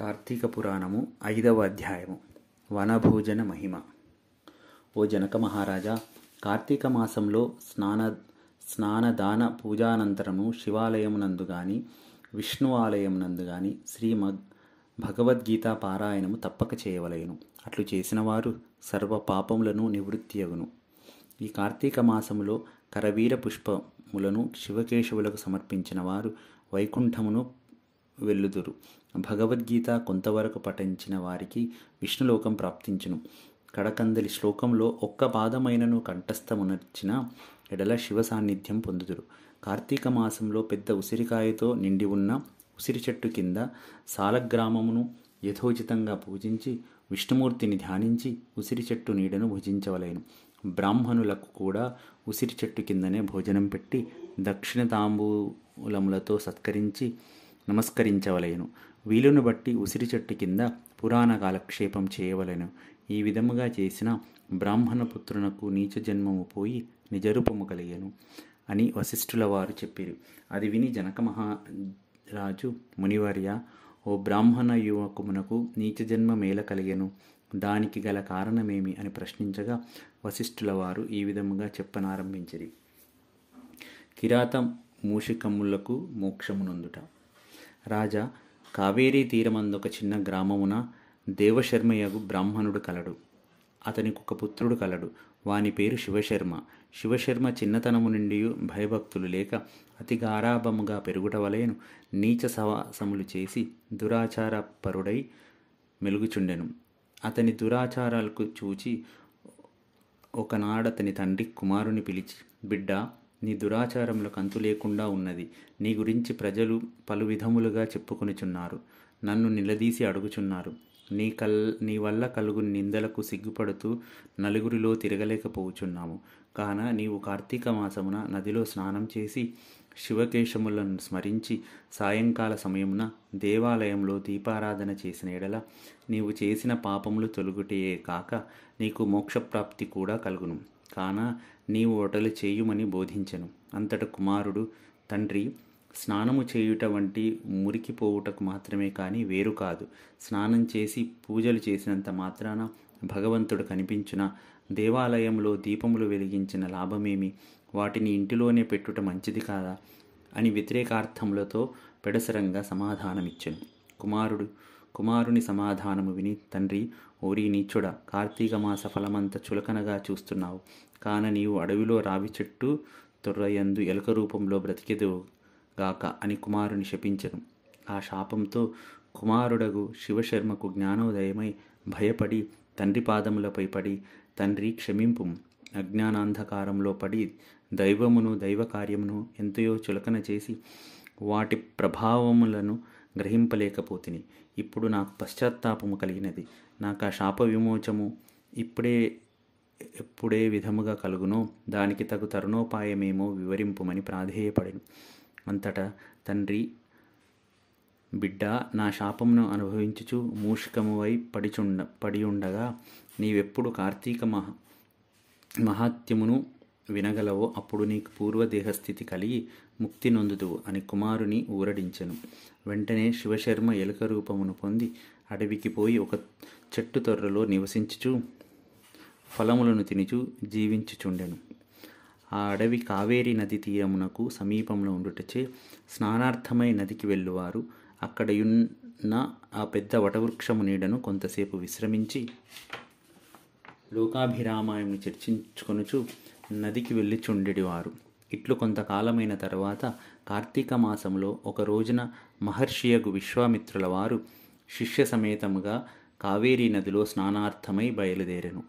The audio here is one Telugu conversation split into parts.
కార్తీక పురాణము ఐదవ అధ్యాయము వనభోజన మహిమ ఓ జనక మహారాజా కార్తీక మాసంలో స్నాన స్నానదాన పూజానంతరము శివాలయమునందు గాని విష్ణు ఆలయమునందు గాని శ్రీ భగవద్గీత పారాయణము తప్పక చేయవలయను అట్లు చేసిన వారు సర్వ పాపములను నివృత్తి అగును ఈ కార్తీక మాసములో కరవీర పుష్పములను శివకేశవులకు సమర్పించిన వారు వైకుంఠమును వెళ్ళుదురు భగవద్గీత కొంతవరకు పఠించిన వారికి విష్ణులోకం ప్రాప్తించును కడకందలి శ్లోకంలో ఒక్క పాదమైనను కంఠస్థమునర్చిన ఎడల శివ సాన్నిధ్యం పొందుదురు కార్తీక మాసంలో పెద్ద ఉసిరికాయతో నిండి ఉన్న ఉసిరి చెట్టు కింద సాలగ్రామమును యథోచితంగా పూజించి విష్ణుమూర్తిని ధ్యానించి ఉసిరి చెట్టు నీడను భుజించవలేను బ్రాహ్మణులకు కూడా ఉసిరి చెట్టు కిందనే భోజనం పెట్టి దక్షిణ తాంబూలములతో సత్కరించి నమస్కరించవలేను వీలును బట్టి ఉసిరి చెట్టు కింద పురాణ కాలక్షేపం చేయవలెను ఈ విధముగా చేసిన బ్రాహ్మణపుత్రునకు నీచ జన్మము పోయి నిజరూపము కలిగెను అని వశిష్ఠుల వారు చెప్పిరు అది విని జనక మహారాజు మునివర్య ఓ బ్రాహ్మణ యువకుమునకు నీచ జన్మ మేల కలిగెను దానికి గల కారణమేమి అని ప్రశ్నించగా వశిష్ఠుల వారు ఈ విధముగా చెప్పనారంభించిరి కిరాత మూషికమ్ములకు మోక్షమునందుట రాజా కావేరీ తీరమందొక చిన్న గ్రామమున దేవశర్మయ్యకు బ్రాహ్మణుడు కలడు అతనికి ఒక పుత్రుడు కలడు వాని పేరు శివశర్మ శివశర్మ చిన్నతనము నుండి భయభక్తులు లేక అతి గారాభముగా పెరుగుట వలెను నీచ సవాసములు చేసి దురాచార పరుడై మెలుగుచుండెను అతని దురాచారాలకు చూచి ఒకనాడతని తండ్రి కుమారుని పిలిచి బిడ్డ నీ దురాచారములకు అంతు లేకుండా ఉన్నది నీ గురించి ప్రజలు పలు విధములుగా చెప్పుకొనిచున్నారు నన్ను నిలదీసి అడుగుచున్నారు నీ కల్ నీ వల్ల కలుగు నిందలకు సిగ్గుపడుతూ నలుగురిలో తిరగలేకపోవుచున్నాము కాన నీవు కార్తీక మాసమున నదిలో స్నానం చేసి శివకేశములను స్మరించి సాయంకాల సమయమున దేవాలయంలో దీపారాధన చేసిన ఎడల నీవు చేసిన పాపములు తొలుగుటే కాక నీకు మోక్షప్రాప్తి కూడా కలుగును కాన నీవు ఒటలు చేయుమని బోధించెను అంతట కుమారుడు తండ్రి స్నానము చేయుట వంటి మురికిపోవుటకు మాత్రమే కానీ వేరు కాదు స్నానం చేసి పూజలు చేసినంత మాత్రాన భగవంతుడు కనిపించిన దేవాలయంలో దీపములు వెలిగించిన లాభమేమి వాటిని ఇంటిలోనే పెట్టుట మంచిది కాదా అని వ్యతిరేకార్థములతో పెడసరంగా సమాధానమిచ్చను కుమారుడు కుమారుని సమాధానము విని తండ్రి ఓరి నీచుడ కార్తీక మాస ఫలమంత చులకనగా చూస్తున్నావు కాన నీవు అడవిలో రావి చెట్టు తొర్రయందు ఎలక రూపంలో బ్రతికెదు గాక అని కుమారుని శపించను ఆ శాపంతో కుమారుడగు శివశర్మకు జ్ఞానోదయమై భయపడి తండ్రి పాదములపై పడి తండ్రి క్షమింపు అజ్ఞానాంధకారంలో పడి దైవమును దైవకార్యమును ఎంతయో చులకన చేసి వాటి ప్రభావములను గ్రహింపలేకపోతిని ఇప్పుడు నాకు పశ్చాత్తాపము కలిగినది నాకు ఆ శాప విమోచము ఇప్పుడే ఎప్పుడే విధముగా కలుగునో దానికి తగు తరుణోపాయమేమో వివరింపుమని ప్రాధేయపడెను అంతటా తండ్రి బిడ్డ నా శాపమును అనుభవించుచు మూషికమువై పడిచుండ పడియుండగా నీవెప్పుడు కార్తీక మహా మహాత్యమును వినగలవో అప్పుడు నీకు పూర్వదేహస్థితి కలిగి ముక్తి నొందుదువు అని కుమారుని ఊరడించెను వెంటనే శివశర్మ ఎలుక రూపమును పొంది అడవికి పోయి ఒక చెట్టు తొర్రలో నివసించుచు ఫలములను తినిచు జీవించుచుండెను ఆ అడవి కావేరీ నది తీరమునకు సమీపంలో ఉండుటచే స్నానార్థమై నదికి వెళ్ళువారు అక్కడయున్న ఆ పెద్ద వటవృక్షము నీడను కొంతసేపు విశ్రమించి లోకాభిరామాయణ్ణి చర్చించుకొనుచు నదికి చుండెడివారు ఇట్లు కొంతకాలమైన తర్వాత కార్తీక మాసంలో ఒక రోజున మహర్షియగు విశ్వామిత్రుల వారు శిష్య సమేతముగా కావేరీ నదిలో స్నానార్థమై బయలుదేరెను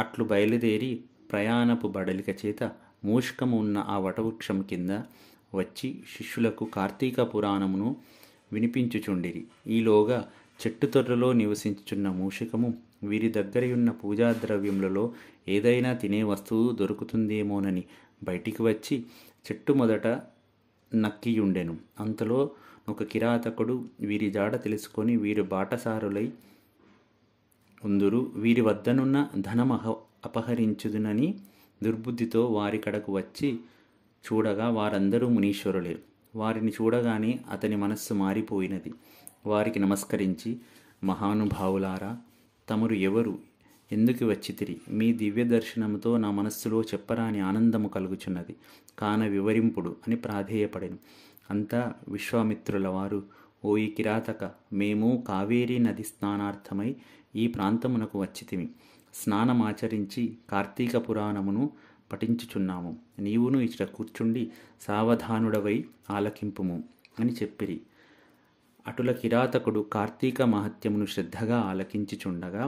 అట్లు బయలుదేరి ప్రయాణపు బడలిక చేత మూష్కము ఉన్న ఆ వటవృక్షం కింద వచ్చి శిష్యులకు కార్తీక పురాణమును వినిపించుచుండిరి ఈలోగా చెట్టు తొర్రలో నివసించుచున్న మూషికము వీరి దగ్గరయున్న పూజా ద్రవ్యములలో ఏదైనా తినే వస్తువు దొరుకుతుందేమోనని బయటికి వచ్చి చెట్టు మొదట నక్కియుండెను అంతలో ఒక కిరాతకుడు వీరి జాడ తెలుసుకొని వీరు బాటసారులై ఉందురు వీరి వద్దనున్న ధనమహ అపహరించుదునని దుర్బుద్ధితో వారి కడకు వచ్చి చూడగా వారందరూ మునీశ్వరులే వారిని చూడగానే అతని మనస్సు మారిపోయినది వారికి నమస్కరించి మహానుభావులారా తమరు ఎవరు ఎందుకు వచ్చితిరి మీ దివ్య దర్శనంతో నా మనస్సులో చెప్పరాని ఆనందము కలుగుచున్నది కాన వివరింపుడు అని ప్రాధేయపడెను అంతా విశ్వామిత్రుల వారు ఓ ఈ కిరాతక మేము కావేరీ నది స్నానార్థమై ఈ ప్రాంతమునకు వచ్చితిమి స్నానమాచరించి కార్తీక పురాణమును పఠించుచున్నాము నీవును ఇచ్చట కూర్చుండి సావధానుడవై ఆలకింపుము అని చెప్పిరి అటుల కిరాతకుడు కార్తీక మహత్యమును శ్రద్ధగా ఆలకించిచుండగా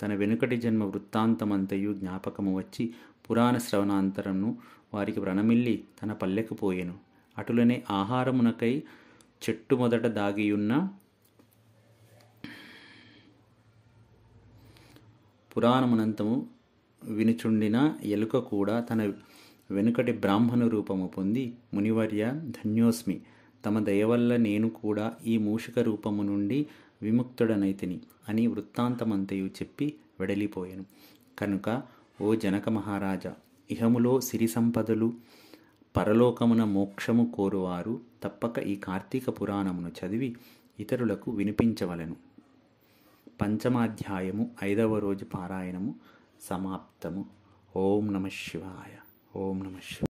తన వెనుకటి జన్మ వృత్తాంతమంతయు జ్ఞాపకము వచ్చి పురాణ శ్రవణాంతరమును వారికి వ్రణమిల్లి తన పల్లెకు పోయెను అటులనే ఆహారమునకై చెట్టు మొదట దాగియున్న పురాణమునంతము వినుచుండిన ఎలుక కూడా తన వెనుకటి బ్రాహ్మణ రూపము పొంది మునివర్య ధన్యోస్మి తమ దయవల్ల నేను కూడా ఈ మూషిక రూపము నుండి విముక్తుడనైతిని అని వృత్తాంతమంతయు చెప్పి వెడలిపోయాను కనుక ఓ జనక మహారాజా ఇహములో సిరి సంపదలు పరలోకమున మోక్షము కోరువారు తప్పక ఈ కార్తీక పురాణమును చదివి ఇతరులకు వినిపించవలను పంచమాధ్యాయము ఐదవ రోజు పారాయణము సమాప్తము ఓం నమ శివాయ ఓం నమ శివాయ